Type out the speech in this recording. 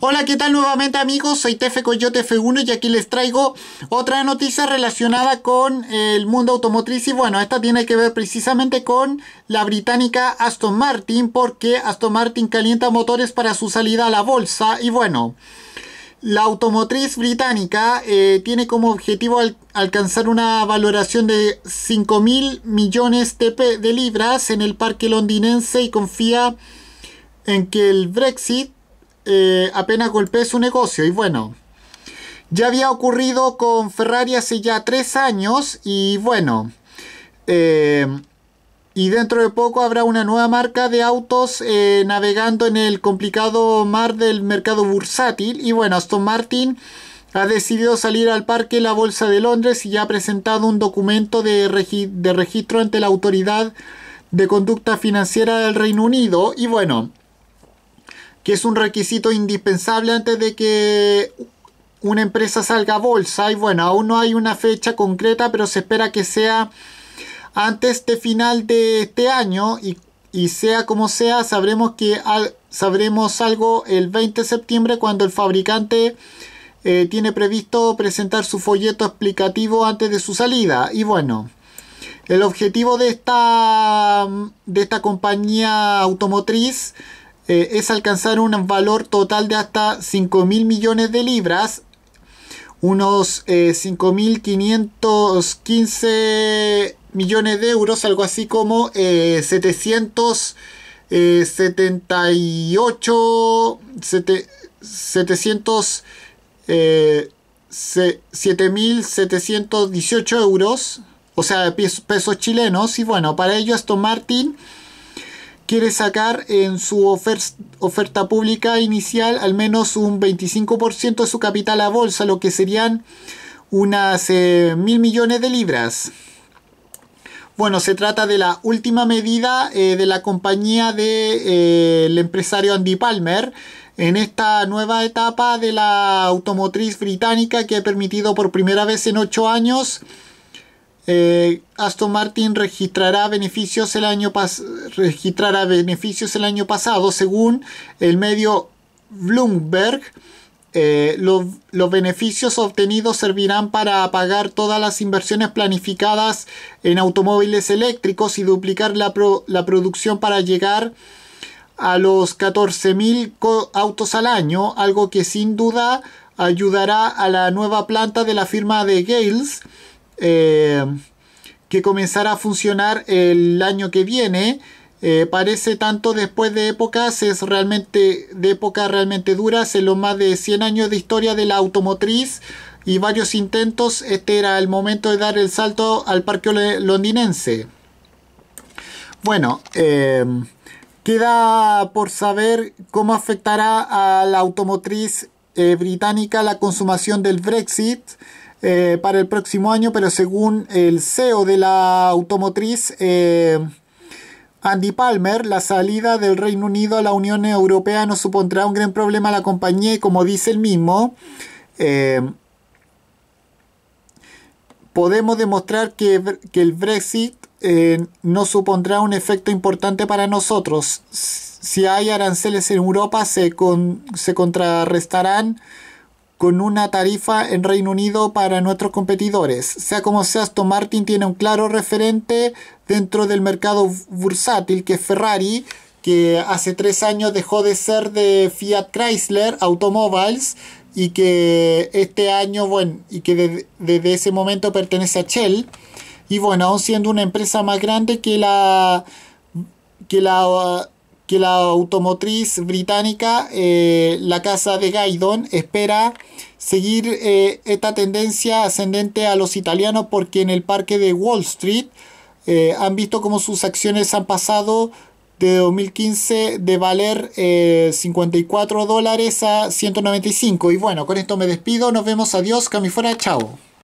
Hola, ¿qué tal nuevamente amigos? Soy Tefe Coyote F1 y aquí les traigo otra noticia relacionada con el mundo automotriz y bueno, esta tiene que ver precisamente con la británica Aston Martin porque Aston Martin calienta motores para su salida a la bolsa y bueno... La automotriz británica eh, tiene como objetivo alcanzar una valoración de 5.000 millones de libras en el parque londinense y confía en que el Brexit eh, apenas golpeé su negocio. Y bueno, ya había ocurrido con Ferrari hace ya tres años y bueno, eh, y dentro de poco habrá una nueva marca de autos eh, navegando en el complicado mar del mercado bursátil y bueno, Aston Martin ha decidido salir al parque La Bolsa de Londres y ya ha presentado un documento de registro ante la autoridad de conducta financiera del Reino Unido y bueno, que es un requisito indispensable antes de que una empresa salga a bolsa. Y bueno, aún no hay una fecha concreta, pero se espera que sea antes de final de este año y, sea como sea, sabremos que sabremos algo el 20 de septiembre cuando el fabricante eh, tiene previsto presentar su folleto explicativo antes de su salida. Y bueno, el objetivo de esta, de esta compañía automotriz eh, es alcanzar un valor total de hasta 5 mil millones de libras, unos eh, 5.515 millones de euros, algo así como eh, 778, 7.718 eh, eh, euros, o sea, pesos chilenos. Y bueno, para ello esto, Martin quiere sacar en su oferta pública inicial al menos un 25% de su capital a bolsa, lo que serían unas eh, mil millones de libras. Bueno, se trata de la última medida eh, de la compañía del de, eh, empresario Andy Palmer en esta nueva etapa de la automotriz británica que ha permitido por primera vez en ocho años eh, Aston Martin registrará beneficios, el año registrará beneficios el año pasado, según el medio Bloomberg. Eh, los, beneficios obtenidos servirán para pagar todas las inversiones planificadas en automóviles eléctricos y duplicar la, la producción para llegar a los 14.000 autos al año, algo que sin duda ayudará a la nueva planta de la firma de Gales eh, que comenzará a funcionar el año que viene. Eh, parece tanto después de épocas, es realmente de épocas realmente duras, en los más de 100 años de historia de la automotriz y varios intentos, este era el momento de dar el salto al parque londinense. Bueno, eh, queda por saber cómo afectará a la automotriz británica la consumación del Brexit. Eh, para el próximo año, pero según el CEO de la automotriz, eh, Andy Palmer, la salida del Reino Unido a la Unión Europea no supondrá un gran problema a la compañía y como dice el mismo, eh, podemos demostrar que, el Brexit no supondrá un efecto importante para nosotros. Si hay aranceles en Europa, se, se contrarrestarán con una tarifa en Reino Unido para nuestros competidores. Sea como sea, Aston Martin tiene un claro referente dentro del mercado bursátil que es Ferrari, que hace tres años dejó de ser de Fiat Chrysler Automobiles y que este año, bueno, y que desde, ese momento pertenece a Shell. Y bueno, aún siendo una empresa más grande que la que la que la automotriz británica, eh, la casa de Gaidon, espera seguir eh, esta tendencia ascendente a los italianos porque en el parque de Wall Street eh, han visto cómo sus acciones han pasado de 2015 de valer 54 dólares a 195. Y bueno, con esto me despido, nos vemos, adiós, fuera chao.